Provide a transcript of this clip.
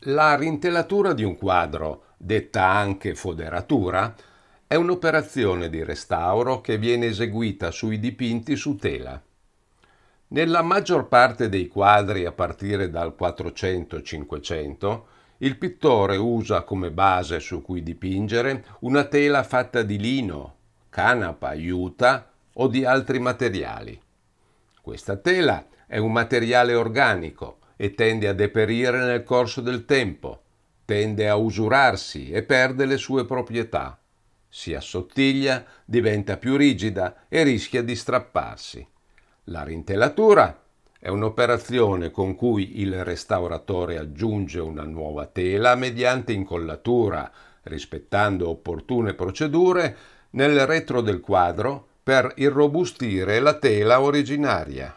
La rintelatura di un quadro, detta anche foderatura, è un'operazione di restauro che viene eseguita sui dipinti su tela. Nella maggior parte dei quadri a partire dal 400-500, il pittore usa come base su cui dipingere una tela fatta di lino, canapa, juta o di altri materiali. Questa tela è un materiale organico, e tende a deperire nel corso del tempo, tende a usurarsi e perde le sue proprietà. Si assottiglia, diventa più rigida e rischia di strapparsi. La rintelatura è un'operazione con cui il restauratore aggiunge una nuova tela mediante incollatura, rispettando opportune procedure, nel retro del quadro per irrobustire la tela originaria.